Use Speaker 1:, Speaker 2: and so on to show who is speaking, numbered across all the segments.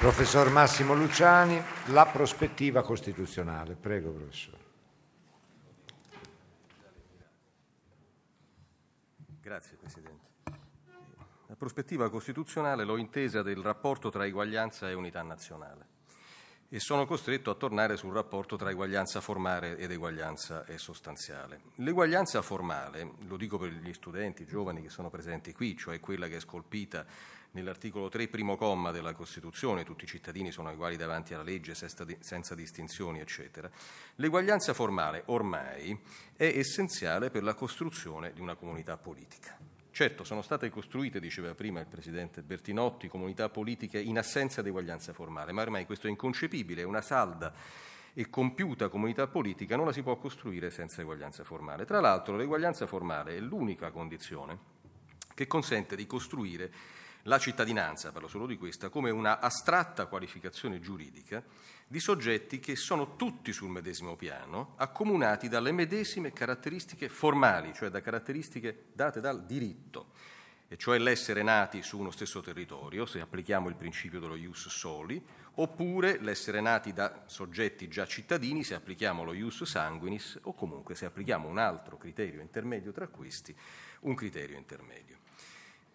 Speaker 1: Professor Massimo Luciani, la prospettiva costituzionale. Prego, professore. Grazie, Presidente. La prospettiva costituzionale l'ho intesa del rapporto tra eguaglianza e unità nazionale e sono costretto a tornare sul rapporto tra eguaglianza formale ed eguaglianza sostanziale. L'eguaglianza formale, lo dico per gli studenti giovani che sono presenti qui, cioè quella che è scolpita nell'articolo 3, primo comma della Costituzione, tutti i cittadini sono uguali davanti alla legge senza distinzioni, eccetera, l'eguaglianza formale ormai è essenziale per la costruzione di una comunità politica. Certo, sono state costruite, diceva prima il Presidente Bertinotti, comunità politiche in assenza di eguaglianza formale, ma ormai questo è inconcepibile, una salda e compiuta comunità politica non la si può costruire senza eguaglianza formale. Tra l'altro l'eguaglianza formale è l'unica condizione che consente di costruire la cittadinanza, parlo solo di questa, come una astratta qualificazione giuridica di soggetti che sono tutti sul medesimo piano, accomunati dalle medesime caratteristiche formali, cioè da caratteristiche date dal diritto, e cioè l'essere nati su uno stesso territorio, se applichiamo il principio dello ius soli, oppure l'essere nati da soggetti già cittadini, se applichiamo lo ius sanguinis, o comunque se applichiamo un altro criterio intermedio tra questi, un criterio intermedio.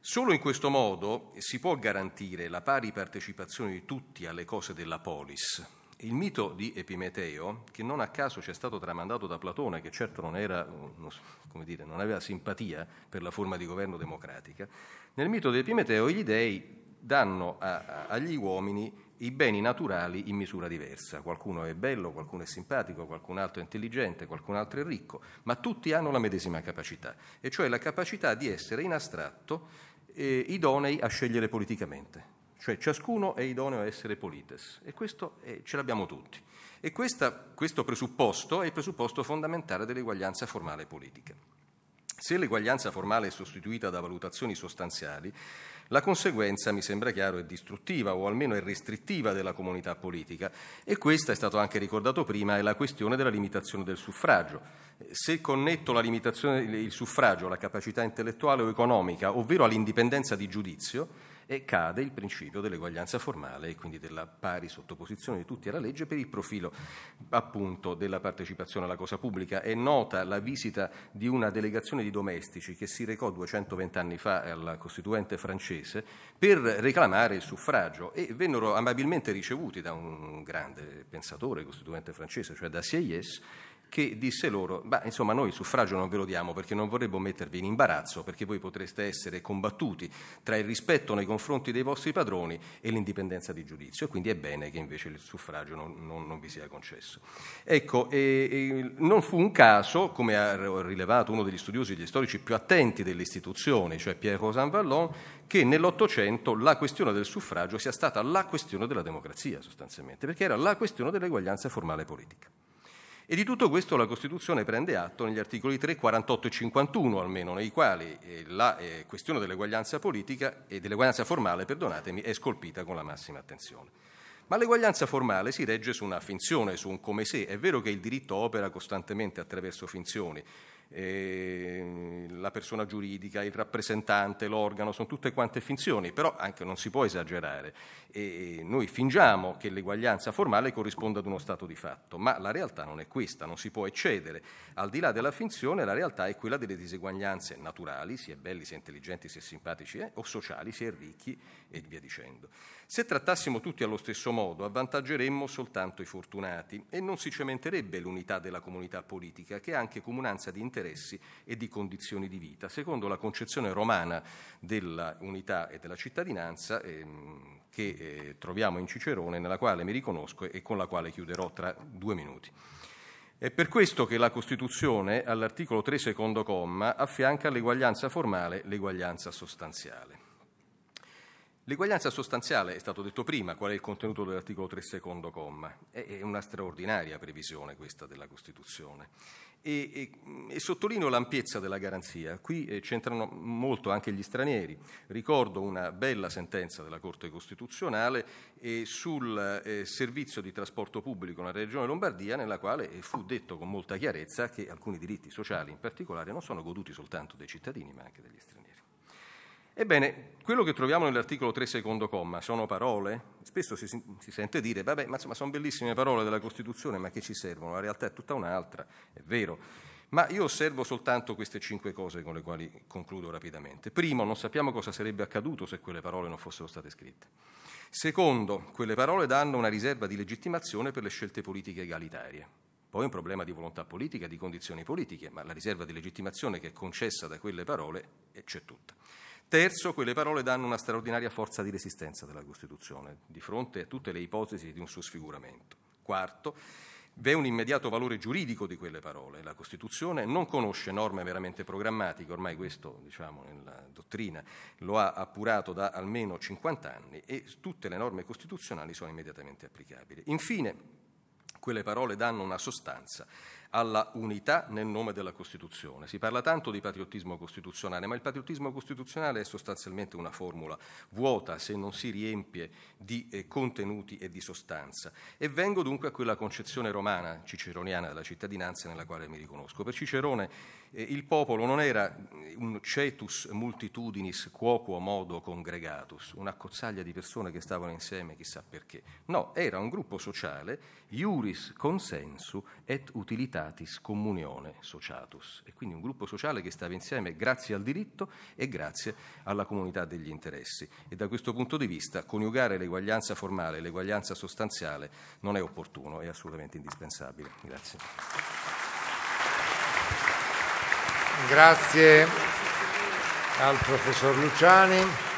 Speaker 1: Solo in questo modo si può garantire la pari partecipazione di tutti alle cose della polis. Il mito di Epimeteo, che non a caso ci è stato tramandato da Platone, che certo non, era, dire, non aveva simpatia per la forma di governo democratica, nel mito di Epimeteo gli dei danno a, a, agli uomini i beni naturali in misura diversa. Qualcuno è bello, qualcuno è simpatico, qualcun altro è intelligente, qualcun altro è ricco, ma tutti hanno la medesima capacità, e cioè la capacità di essere in astratto eh, idonei a scegliere politicamente, cioè ciascuno è idoneo a essere polites e questo eh, ce l'abbiamo tutti. E questa, questo presupposto è il presupposto fondamentale dell'eguaglianza formale politica. Se l'eguaglianza formale è sostituita da valutazioni sostanziali, la conseguenza, mi sembra chiaro, è distruttiva o almeno è restrittiva della comunità politica e questa è stato anche ricordato prima, è la questione della limitazione del suffragio. Se connetto la limitazione, il suffragio alla capacità intellettuale o economica, ovvero all'indipendenza di giudizio, e cade il principio dell'eguaglianza formale e quindi della pari sottoposizione di tutti alla legge per il profilo appunto della partecipazione alla cosa pubblica. È nota la visita di una delegazione di domestici che si recò 220 anni fa alla Costituente francese per reclamare il suffragio e vennero amabilmente ricevuti da un grande pensatore costituente francese, cioè da Sieyès, che disse loro, beh, insomma noi il suffragio non ve lo diamo perché non vorremmo mettervi in imbarazzo, perché voi potreste essere combattuti tra il rispetto nei confronti dei vostri padroni e l'indipendenza di giudizio, e quindi è bene che invece il suffragio non, non, non vi sia concesso. Ecco, e, e non fu un caso, come ha rilevato uno degli studiosi e degli storici più attenti delle istituzioni, cioè Pierre Rosan Vallon, che nell'Ottocento la questione del suffragio sia stata la questione della democrazia sostanzialmente, perché era la questione dell'eguaglianza formale politica. E di tutto questo la Costituzione prende atto negli articoli 3, 48 e 51 almeno, nei quali eh, la eh, questione dell'eguaglianza politica e dell'eguaglianza formale, perdonatemi, è scolpita con la massima attenzione. Ma l'eguaglianza formale si regge su una finzione, su un come se. È vero che il diritto opera costantemente attraverso finzioni, eh, la persona giuridica, il rappresentante, l'organo, sono tutte quante finzioni, però anche non si può esagerare. E noi fingiamo che l'eguaglianza formale corrisponda ad uno stato di fatto, ma la realtà non è questa, non si può eccedere. Al di là della finzione, la realtà è quella delle diseguaglianze naturali, sia belli, sia intelligenti, sia simpatici, eh, o sociali, sia ricchi e via dicendo. Se trattassimo tutti allo stesso modo, avvantaggeremmo soltanto i fortunati e non si cementerebbe l'unità della comunità politica, che è anche comunanza di interessi interessi e di condizioni di vita. Secondo la concezione romana della unità e della cittadinanza ehm, che eh, troviamo in Cicerone, nella quale mi riconosco e con la quale chiuderò tra due minuti. È per questo che la Costituzione, all'articolo 3, secondo comma, affianca all'eguaglianza formale l'eguaglianza sostanziale. L'eguaglianza sostanziale, è stato detto prima, qual è il contenuto dell'articolo 3 secondo comma? È una straordinaria previsione questa della Costituzione. E, e, e, sottolineo l'ampiezza della garanzia. Qui eh, c'entrano molto anche gli stranieri. Ricordo una bella sentenza della Corte Costituzionale eh, sul eh, servizio di trasporto pubblico nella Regione Lombardia, nella quale eh, fu detto con molta chiarezza che alcuni diritti sociali in particolare non sono goduti soltanto dai cittadini, ma anche dagli stranieri. Ebbene, quello che troviamo nell'articolo 3 secondo comma sono parole, spesso si, si sente dire, vabbè, ma insomma sono bellissime parole della Costituzione, ma che ci servono? La realtà è tutta un'altra, è vero. Ma io osservo soltanto queste cinque cose con le quali concludo rapidamente. Primo, non sappiamo cosa sarebbe accaduto se quelle parole non fossero state scritte. Secondo, quelle parole danno una riserva di legittimazione per le scelte politiche egalitarie. Poi è un problema di volontà politica, di condizioni politiche, ma la riserva di legittimazione che è concessa da quelle parole eh, c'è tutta. Terzo, quelle parole danno una straordinaria forza di resistenza della Costituzione di fronte a tutte le ipotesi di un suo sfiguramento. Quarto, vi è un immediato valore giuridico di quelle parole. La Costituzione non conosce norme veramente programmatiche, ormai questo diciamo, nella dottrina lo ha appurato da almeno 50 anni e tutte le norme costituzionali sono immediatamente applicabili. Infine, quelle parole danno una sostanza alla unità nel nome della Costituzione. Si parla tanto di patriottismo costituzionale, ma il patriottismo costituzionale è sostanzialmente una formula vuota se non si riempie di eh, contenuti e di sostanza. E vengo dunque a quella concezione romana, ciceroniana della cittadinanza nella quale mi riconosco. Per Cicerone eh, il popolo non era eh, un cetus multitudinis quoquo modo congregatus, un'accozzaglia di persone che stavano insieme chissà perché. No, era un gruppo sociale, iuris consensu et utilità Comitatis Communione Sociatus, e quindi un gruppo sociale che stava insieme grazie al diritto e grazie alla comunità degli interessi. E da questo punto di vista coniugare l'eguaglianza formale e l'eguaglianza sostanziale non è opportuno, è assolutamente indispensabile. Grazie. Grazie al professor Luciani.